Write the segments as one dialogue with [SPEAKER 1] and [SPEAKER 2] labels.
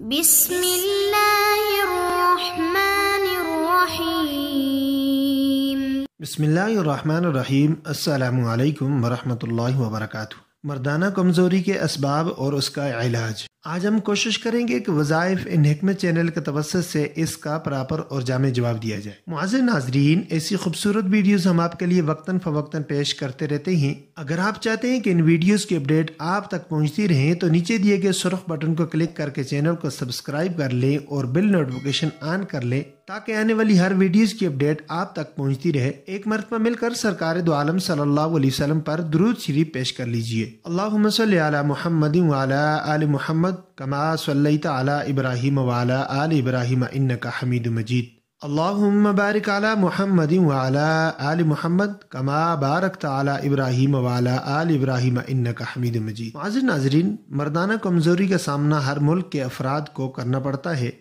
[SPEAKER 1] بسم الله الرحمن الرحيم بسم الله الرحمن الرحيم السلام عليكم ورحمة الله وبركاته مردانہ کمزوری کے اسباب اور اس کا علاج आज हम कोशिश करेंगे कि वज़ाइफ इन हमत चैनल के तवसत से इसका प्रॉपर और जाम जवाब दिया जाए मुआजिर नाजरीन ऐसी खूबसूरत वीडियोस हम आपके लिए वक्ता फवक्तन पेश करते रहते हैं अगर आप चाहते हैं कि इन वीडियोस की अपडेट आप तक पहुंचती रहें तो नीचे दिए गए सुर्ख बटन को क्लिक करके चैनल को सब्सक्राइब कर लें और बिल नोटिफिकेशन ऑन कर लें ताकि आने वाली हर वीडियोस की अपडेट आप तक पहुंचती रहे एक मरतबा मिलकर सरकार दो आलम सल्लल्लाहु अलैहि वसल्लम पर दरूद शरीफ पेश कर लीजिए अल्लाह सल अला मोहम्मद आल मोहम्मद कमा सल्लई अला इब्राहिम वाला आल इब्राहिम इन्न का हमीद मजीद अल्लाहुम्म बारिक अला मोहम्मद वाला आल मोहम्मद कमा बारक ताला इब्राहिम वाला आल इब्राहिम इन्न का हमीद मजीद नाजर नाजरीन मर्दाना कमज़ोरी का सामना हर मुल्क के अफराद को करना पड़ता है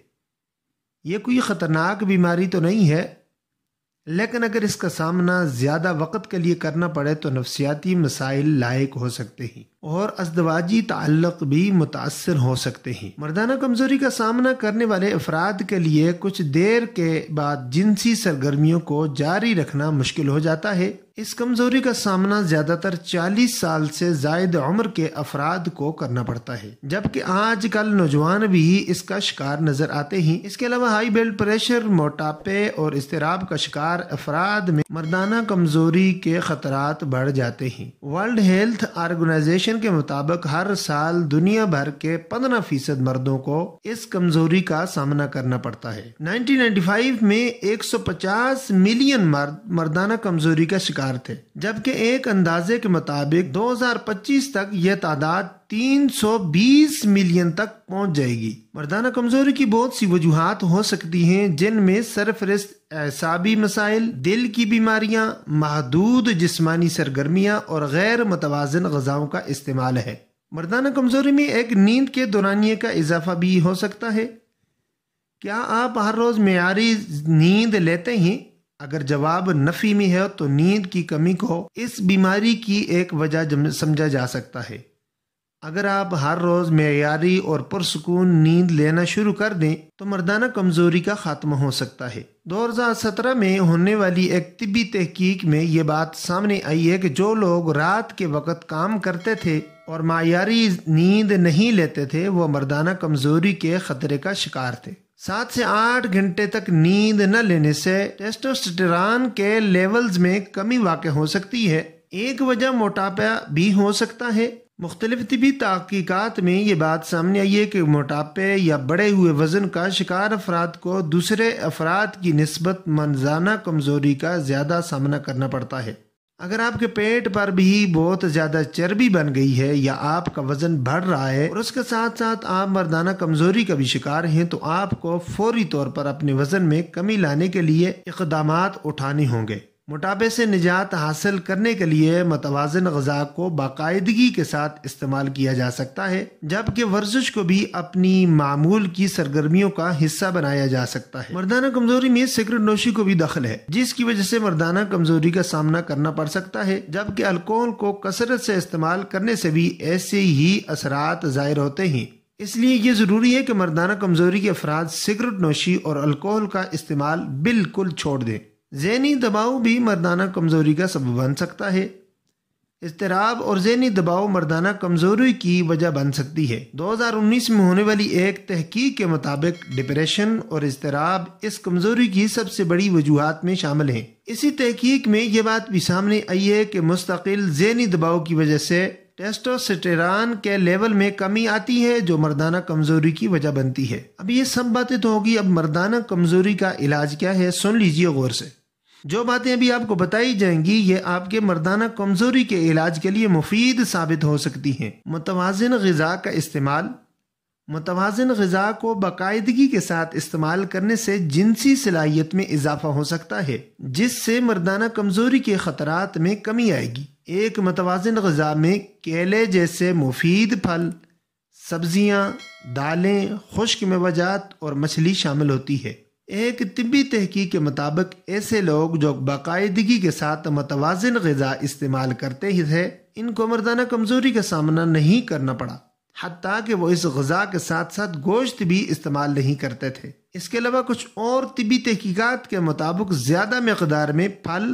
[SPEAKER 1] ये कोई ख़तरनाक बीमारी तो नहीं है लेकिन अगर इसका सामना ज़्यादा वक्त के लिए करना पड़े तो नफसियाती मसाइल लायक हो सकते हैं और अजदवाजी ताल्लक भी मुतासर हो सकते हैं मर्दाना कमज़ोरी का सामना करने वाले अफराद के लिए कुछ देर के बाद जिनसी सरगर्मियों को जारी रखना मुश्किल हो जाता है इस कमज़ोरी का सामना ज़्यादातर 40 साल से जायद उम्र के अफराद को करना पड़ता है जबकि आज कल नौजवान भी इसका शिकार नज़र आते हैं इसके अलावा हाई ब्लड प्रेशर मोटापे और इसतराब का शिकार अफराद में मर्दाना कमज़ोरी के खतरात बढ़ जाते हैं वर्ल्ड हेल्थ ऑर्गेनाइजेशन सर्वेक्षण के मुताबिक हर साल दुनिया भर के 15 फीसद मर्दों को इस कमजोरी का सामना करना पड़ता है 1995 में 150 मिलियन मर्द मर्दाना कमजोरी का शिकार थे जबकि एक अंदाजे के मुताबिक 2025 तक यह तादाद 320 मिलियन तक पहुंच जाएगी मर्दाना कमजोरी की बहुत सी वजूहत हो सकती हैं जिनमें सरफरस्त एसाबी मसाइल दिल की बीमारियां महदूद जिस्मानी सरगर्मियां और गैर मतवाजन गजाओं का इस्तेमाल है मर्दाना कमजोरी में एक नींद के दौरानिए का इजाफा भी हो सकता है क्या आप हर रोज़ मीरी नींद लेते हैं अगर जवाब नफ़ी में है तो नींद की कमी को इस बीमारी की एक वजह समझा जा सकता है अगर आप हर रोज़ मैारी और पुरसकून नींद लेना शुरू कर दें तो मर्दाना कमज़ोरी का खात्मा हो सकता है दो हज़ार सत्रह में होने वाली एक तिबी तहकीक में ये बात सामने आई है कि जो लोग रात के वक्त काम करते थे और मायारी नींद नहीं लेते थे वो मर्दाना कमज़ोरी के ख़तरे का शिकार थे सात से आठ घंटे तक नींद न लेने से टेस्टोस्टेरॉन के लेवल्स में कमी वाक़ हो सकती है एक वजह मोटापा भी हो सकता है मुख्तलिफ तबी तहकीकत में ये बात सामने आई है कि मोटापे या बढ़े हुए वज़न का शिकार अफराद को दूसरे अफराद की नस्बत मनजाना कमज़ोरी का ज़्यादा सामना करना पड़ता है अगर आपके पेट पर भी बहुत ज़्यादा चर्बी बन गई है या आपका वज़न बढ़ रहा है और उसके साथ साथ आप मर्दाना कमज़ोरी का भी शिकार हैं तो आपको फौरी तौर पर अपने वज़न में कमी लाने के लिए इकदाम उठाने होंगे मोटापे से निजात हासिल करने के लिए मतवाजन गज़ा को बाकायदगी के साथ इस्तेमाल किया जा सकता है जबकि वर्जिश को भी अपनी मामूल की सरगर्मियों का हिस्सा बनाया जा सकता है मर्दाना कमजोरी में सिगरेट नोशी को भी दखल है जिसकी वजह से मर्दाना कमजोरी का सामना करना पड़ सकता है जबकि अल्कोहल को कसरत से इस्तेमाल करने से भी ऐसे ही असरात जाहिर होते हैं इसलिए ये ज़रूरी है कि मर्दाना कमजोरी के अफराद सिगरेट नोशी और अल्कोहल का इस्तेमाल बिल्कुल छोड़ दें जहनी दबाव भी मर्दाना कमज़ोरी का सबब बन सकता है इसतराब और जहनी दबाव मर्दाना कमज़ोरी की वजह बन सकती है 2019 में होने वाली एक तहकीक के मुताबिक डिप्रेशन और इसतराब इस कमज़ोरी की सबसे बड़ी वजूहत में शामिल हैं इसी तहकीक में ये बात भी सामने आई है कि मुस्तकिल जहनी दबाव की वजह से टेस्टोस्टेरान के लेवल में कमी आती है जो मर्दाना कमज़ोरी की वजह बनती है अब ये सब बातें तो होगी अब मर्दाना कमज़ोरी का इलाज क्या है सुन लीजिए गौर से जो बातें अभी आपको बताई जाएंगी ये आपके मर्दाना कमज़ोरी के इलाज के लिए मुफीद साबित हो सकती हैं मुतवाजन गज़ा का इस्तेमाल मुतवाजन गज़ा को बाकायदगी के साथ इस्तेमाल करने से जिनसी सलाहियत में इजाफा हो सकता है जिससे मर्दाना कमज़ोरी के खतरा में कमी आएगी एक मुतवाजन गज़ा में केले जैसे मुफीद फल सब्ज़ियाँ दालें खुश्क मेवाजात और मछली शामिल होती है एक तबी तहक़ी के मुताबिक ऐसे लोग जो बाकायदगी के साथ मतवाजन गज़ा इस्तेमाल करते ही थे इनको मर्दाना कमज़ोरी का सामना नहीं करना पड़ा हती कि वो इस गज़ा के साथ साथ गोश्त भी इस्तेमाल नहीं करते थे इसके अलावा कुछ और तबी तहकीकत के मुताबिक ज़्यादा मकदार में फल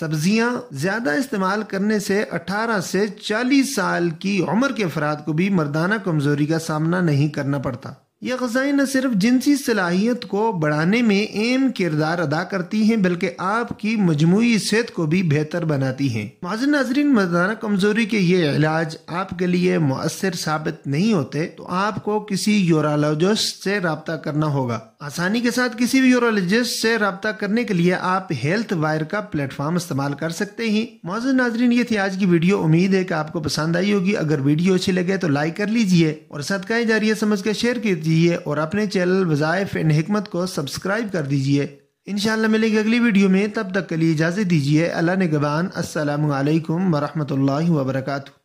[SPEAKER 1] सब्जियाँ ज़्यादा इस्तेमाल करने से अठारह से चालीस साल की उम्र के अफराद को भी मर्दाना कमज़ोरी का सामना नहीं करना पड़ता यह गज़ाएँ न सिर्फ जिनसी सलाहियत को बढ़ाने में अहम किरदार अदा करती हैं बल्कि आपकी मजमू सेहत को भी बेहतर बनाती हैं माजन नाजरीन मर्दाना कमज़ोरी के ये इलाज आपके लिए मौसर साबित नहीं होते तो आपको किसी यूरालोजिस्ट से रबता करना होगा आसानी के साथ किसी भी यूरोलॉजिस्ट से रबता करने के लिए आप हेल्थ वायर का प्लेटफॉर्म इस्तेमाल कर सकते हैं मौजूद नाजरीन ये थी आज की वीडियो उम्मीद है कि आपको पसंद आई होगी अगर वीडियो अच्छी लगे तो लाइक कर लीजिए और सदकाए जारी समझ कर शेयर कीजिए और अपने चैनल वज़ायफ एंड हमत को सब्सक्राइब कर दीजिए इन मिलेंगे अगली वीडियो में तब तक के लिए इजाज़त दीजिए अल्लाह नगबान असलकम वरहमल वर्का